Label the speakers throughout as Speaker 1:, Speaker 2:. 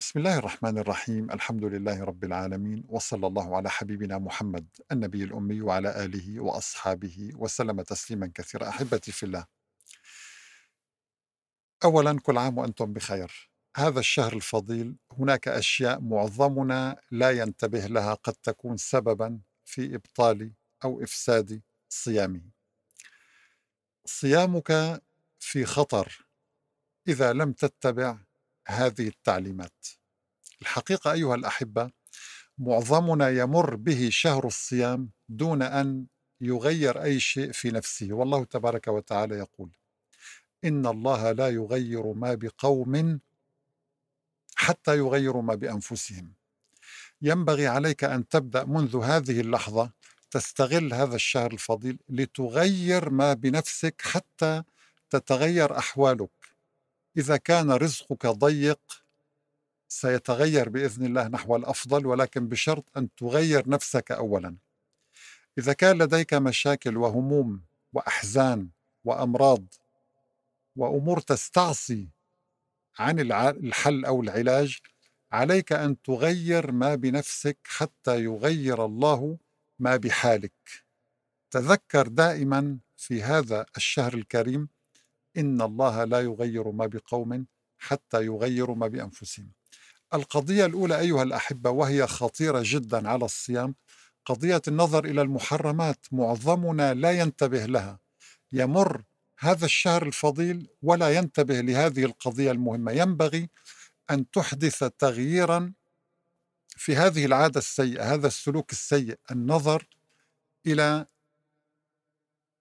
Speaker 1: بسم الله الرحمن الرحيم الحمد لله رب العالمين وصلى الله على حبيبنا محمد النبي الأمي وعلى آله وأصحابه وسلم تسليما كثيرا أحبتي في الله أولا كل عام وأنتم بخير هذا الشهر الفضيل هناك أشياء معظمنا لا ينتبه لها قد تكون سببا في إبطال أو إفساد صيامه صيامك في خطر إذا لم تتبع هذه التعليمات الحقيقه ايها الاحبه معظمنا يمر به شهر الصيام دون ان يغير اي شيء في نفسه والله تبارك وتعالى يقول ان الله لا يغير ما بقوم حتى يغيروا ما بانفسهم ينبغي عليك ان تبدا منذ هذه اللحظه تستغل هذا الشهر الفضيل لتغير ما بنفسك حتى تتغير احوالك إذا كان رزقك ضيق سيتغير بإذن الله نحو الأفضل ولكن بشرط أن تغير نفسك أولا إذا كان لديك مشاكل وهموم وأحزان وأمراض وأمور تستعصي عن الحل أو العلاج عليك أن تغير ما بنفسك حتى يغير الله ما بحالك تذكر دائما في هذا الشهر الكريم إن الله لا يغير ما بقوم حتى يغيروا ما بأنفسهم القضية الأولى أيها الأحبة وهي خطيرة جدا على الصيام قضية النظر إلى المحرمات معظمنا لا ينتبه لها يمر هذا الشهر الفضيل ولا ينتبه لهذه القضية المهمة ينبغي أن تحدث تغييرا في هذه العادة السيئة هذا السلوك السيء النظر إلى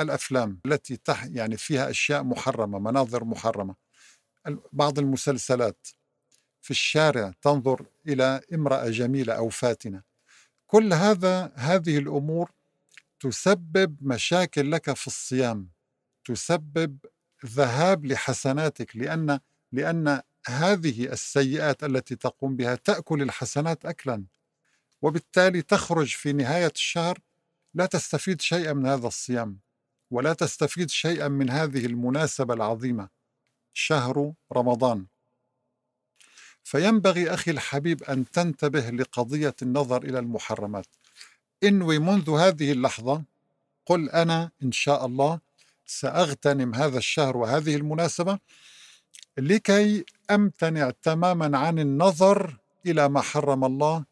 Speaker 1: الافلام التي تح يعني فيها اشياء محرمه مناظر محرمه بعض المسلسلات في الشارع تنظر الى امراه جميله او فاتنه كل هذا هذه الامور تسبب مشاكل لك في الصيام تسبب ذهاب لحسناتك لان لان هذه السيئات التي تقوم بها تاكل الحسنات اكلا وبالتالي تخرج في نهايه الشهر لا تستفيد شيئا من هذا الصيام ولا تستفيد شيئا من هذه المناسبة العظيمة شهر رمضان فينبغي أخي الحبيب أن تنتبه لقضية النظر إلى المحرمات انوي منذ هذه اللحظة قل أنا إن شاء الله سأغتنم هذا الشهر وهذه المناسبة لكي أمتنع تماما عن النظر إلى ما حرم الله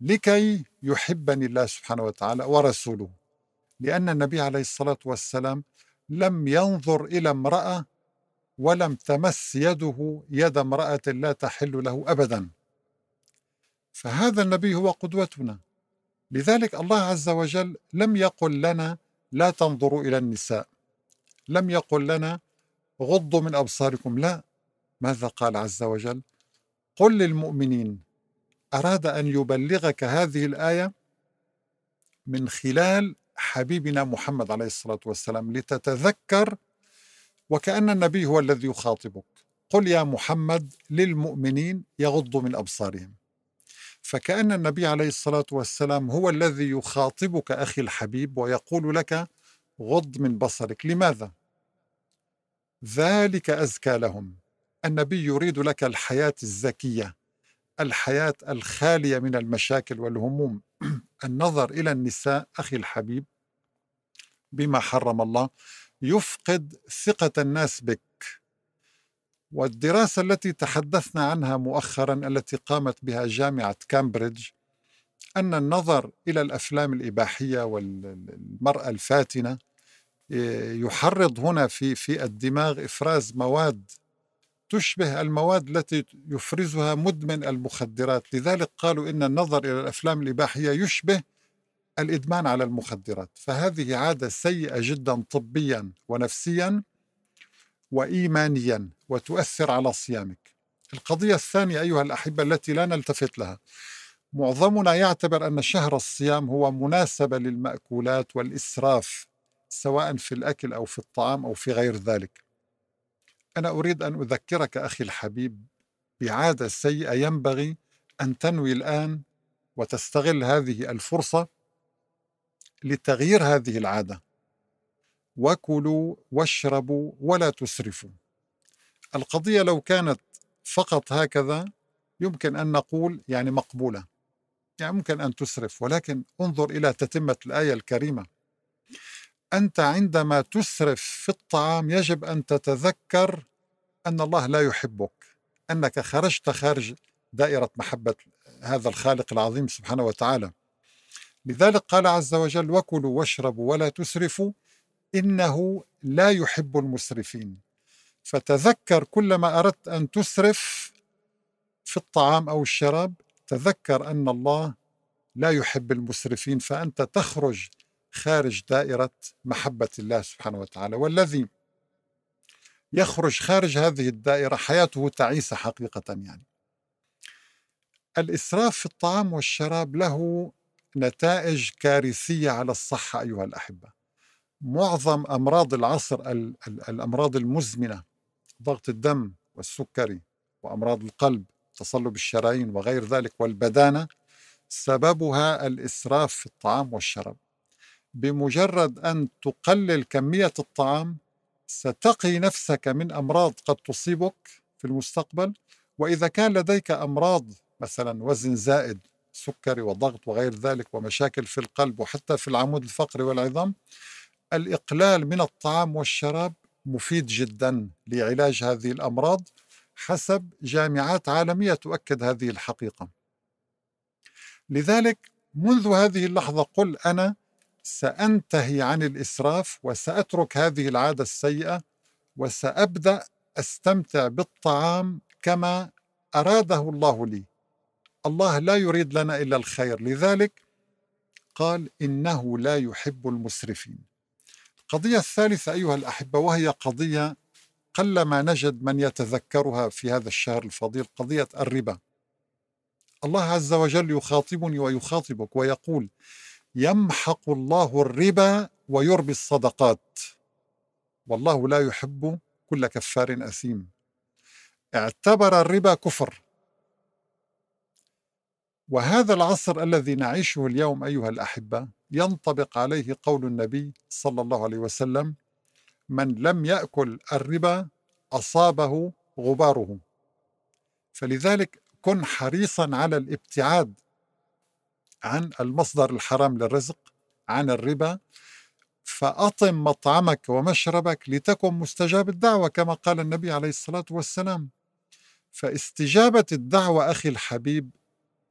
Speaker 1: لكي يحبني الله سبحانه وتعالى ورسوله لأن النبي عليه الصلاة والسلام لم ينظر إلى امرأة ولم تمس يده يد امرأة لا تحل له أبدا فهذا النبي هو قدوتنا لذلك الله عز وجل لم يقل لنا لا تنظروا إلى النساء لم يقل لنا غضوا من أبصاركم لا ماذا قال عز وجل قل للمؤمنين أراد أن يبلغك هذه الآية من خلال حبيبنا محمد عليه الصلاة والسلام لتتذكر وكأن النبي هو الذي يخاطبك قل يا محمد للمؤمنين يغضوا من أبصارهم فكأن النبي عليه الصلاة والسلام هو الذي يخاطبك أخي الحبيب ويقول لك غض من بصرك لماذا؟ ذلك أزكى لهم النبي يريد لك الحياة الزكية الحياة الخالية من المشاكل والهموم النظر إلى النساء أخي الحبيب بما حرم الله يفقد ثقة الناس بك والدراسة التي تحدثنا عنها مؤخرا التي قامت بها جامعة كامبريدج أن النظر إلى الأفلام الإباحية والمرأة الفاتنة آه، يحرض هنا في في الدماغ إفراز مواد تشبه المواد التي يفرزها مدمن المخدرات لذلك قالوا إن النظر إلى الأفلام الإباحية يشبه الإدمان على المخدرات فهذه عادة سيئة جدا طبيا ونفسيا وإيمانيا وتؤثر على صيامك القضية الثانية أيها الأحبة التي لا نلتفت لها معظمنا يعتبر أن شهر الصيام هو مناسبة للمأكولات والإسراف سواء في الأكل أو في الطعام أو في غير ذلك أنا أريد أن أذكرك أخي الحبيب بعادة سيئة ينبغي أن تنوي الآن وتستغل هذه الفرصة لتغيير هذه العادة وكلوا واشربوا ولا تسرفوا القضية لو كانت فقط هكذا يمكن أن نقول يعني مقبولة يعني ممكن أن تسرف ولكن انظر إلى تتمة الآية الكريمة انت عندما تسرف في الطعام يجب ان تتذكر ان الله لا يحبك انك خرجت خارج دائره محبه هذا الخالق العظيم سبحانه وتعالى لذلك قال عز وجل وكلوا واشربوا ولا تسرفوا انه لا يحب المسرفين فتذكر كلما اردت ان تسرف في الطعام او الشراب تذكر ان الله لا يحب المسرفين فانت تخرج خارج دائرة محبة الله سبحانه وتعالى والذي يخرج خارج هذه الدائرة حياته تعيسة حقيقة يعني الإسراف في الطعام والشراب له نتائج كارثية على الصحة أيها الأحبة معظم أمراض العصر الأمراض المزمنة ضغط الدم والسكري وأمراض القلب تصلب الشرايين وغير ذلك والبدانة سببها الإسراف في الطعام والشراب بمجرد أن تقلل كمية الطعام ستقي نفسك من أمراض قد تصيبك في المستقبل وإذا كان لديك أمراض مثلا وزن زائد سكري وضغط وغير ذلك ومشاكل في القلب وحتى في العمود الفقري والعظام الإقلال من الطعام والشراب مفيد جدا لعلاج هذه الأمراض حسب جامعات عالمية تؤكد هذه الحقيقة لذلك منذ هذه اللحظة قل أنا سانتهي عن الاسراف وساترك هذه العاده السيئه وسابدا استمتع بالطعام كما اراده الله لي الله لا يريد لنا الا الخير لذلك قال انه لا يحب المسرفين القضيه الثالثه ايها الاحبه وهي قضيه قلما نجد من يتذكرها في هذا الشهر الفضيل قضيه الربا الله عز وجل يخاطبني ويخاطبك ويقول يمحق الله الربا ويربي الصدقات والله لا يحب كل كفار أثيم اعتبر الربا كفر وهذا العصر الذي نعيشه اليوم أيها الأحبة ينطبق عليه قول النبي صلى الله عليه وسلم من لم يأكل الربا أصابه غباره فلذلك كن حريصا على الابتعاد عن المصدر الحرام للرزق عن الربا فأطم مطعمك ومشربك لتكن مستجاب الدعوة كما قال النبي عليه الصلاة والسلام فاستجابة الدعوة أخي الحبيب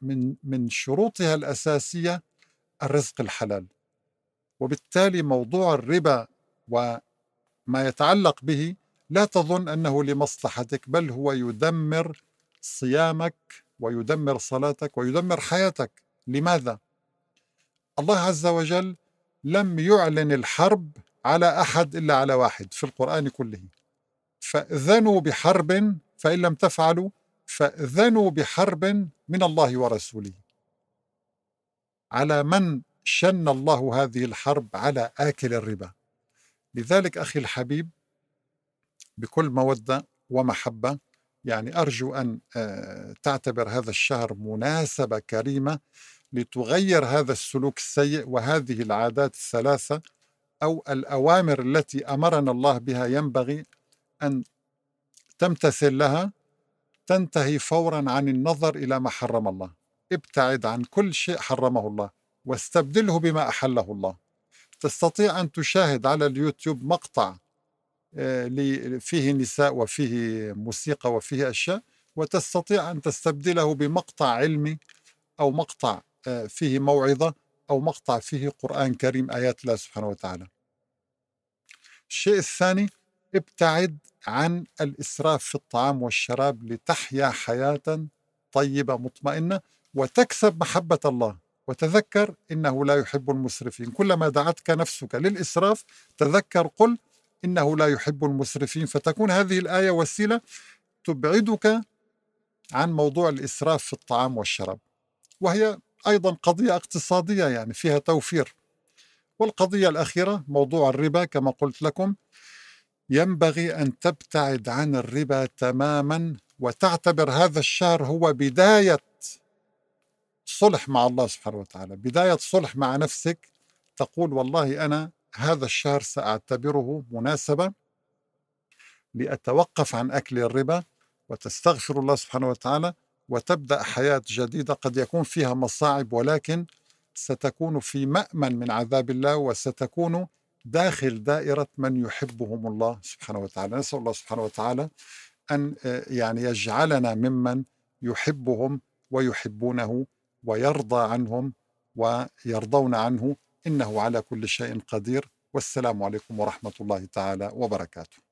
Speaker 1: من من شروطها الأساسية الرزق الحلال وبالتالي موضوع الربا وما يتعلق به لا تظن أنه لمصلحتك بل هو يدمر صيامك ويدمر صلاتك ويدمر حياتك لماذا؟ الله عز وجل لم يعلن الحرب على أحد إلا على واحد في القرآن كله فأذنوا بحرب فإن لم تفعلوا فأذنوا بحرب من الله ورسوله على من شن الله هذه الحرب على آكل الربا لذلك أخي الحبيب بكل مودة ومحبة يعني أرجو أن آه، تعتبر هذا الشهر مناسبة كريمة لتغير هذا السلوك السيء وهذه العادات الثلاثه او الاوامر التي امرنا الله بها ينبغي ان تمتثل لها تنتهي فورا عن النظر الى ما حرم الله ابتعد عن كل شيء حرمه الله واستبدله بما احله الله تستطيع ان تشاهد على اليوتيوب مقطع آه، فيه نساء وفيه موسيقى وفيه اشياء وتستطيع ان تستبدله بمقطع علمي او مقطع آه، فيه موعظة أو مقطع فيه قرآن كريم آيات الله سبحانه وتعالى الشيء الثاني ابتعد عن الإسراف في الطعام والشراب لتحيا حياة طيبة مطمئنة وتكسب محبة الله وتذكر إنه لا يحب المسرفين كلما دعتك نفسك للإسراف تذكر قل إنه لا يحب المسرفين فتكون هذه الآية وسيلة تبعدك عن موضوع الإسراف في الطعام والشراب وهي أيضا قضية اقتصادية يعني فيها توفير والقضية الأخيرة موضوع الربا كما قلت لكم ينبغي أن تبتعد عن الربا تماما وتعتبر هذا الشهر هو بداية صلح مع الله سبحانه وتعالى بداية صلح مع نفسك تقول والله أنا هذا الشهر سأعتبره مناسبة لأتوقف عن أكل الربا وتستغفر الله سبحانه وتعالى وتبدا حياه جديده قد يكون فيها مصاعب ولكن ستكون في مامن من عذاب الله وستكون داخل دائره من يحبهم الله سبحانه وتعالى نسال الله سبحانه وتعالى ان آه، يعني يجعلنا ممن يحبهم ويحبونه ويرضى عنهم ويرضون عنه انه على كل شيء قدير والسلام عليكم ورحمه الله تعالى وبركاته